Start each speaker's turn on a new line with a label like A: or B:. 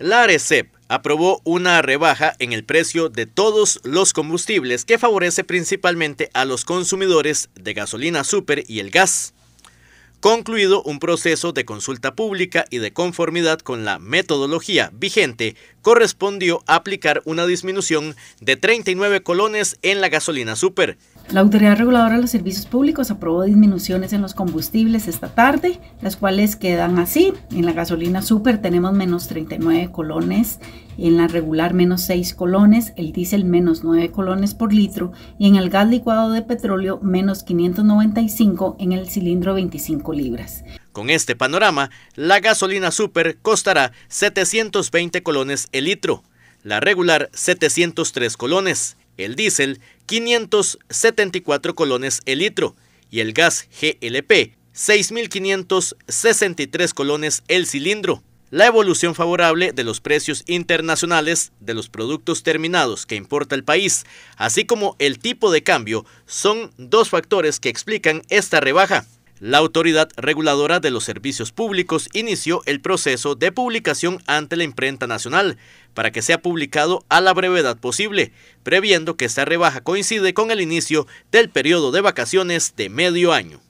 A: La ARECEP aprobó una rebaja en el precio de todos los combustibles que favorece principalmente a los consumidores de gasolina super y el gas. Concluido un proceso de consulta pública y de conformidad con la metodología vigente correspondió aplicar una disminución de 39 colones en la gasolina super.
B: La Autoridad Reguladora de los Servicios Públicos aprobó disminuciones en los combustibles esta tarde, las cuales quedan así. En la gasolina super tenemos menos 39 colones, en la regular menos 6 colones, el diésel menos 9 colones por litro y en el gas licuado de petróleo menos 595 en el cilindro 25 libras.
A: Con este panorama, la gasolina super costará 720 colones el litro, la regular 703 colones, el diésel 574 colones el litro y el gas GLP 6.563 colones el cilindro. La evolución favorable de los precios internacionales de los productos terminados que importa el país, así como el tipo de cambio, son dos factores que explican esta rebaja. La Autoridad Reguladora de los Servicios Públicos inició el proceso de publicación ante la imprenta nacional para que sea publicado a la brevedad posible, previendo que esta rebaja coincide con el inicio del periodo de vacaciones de medio año.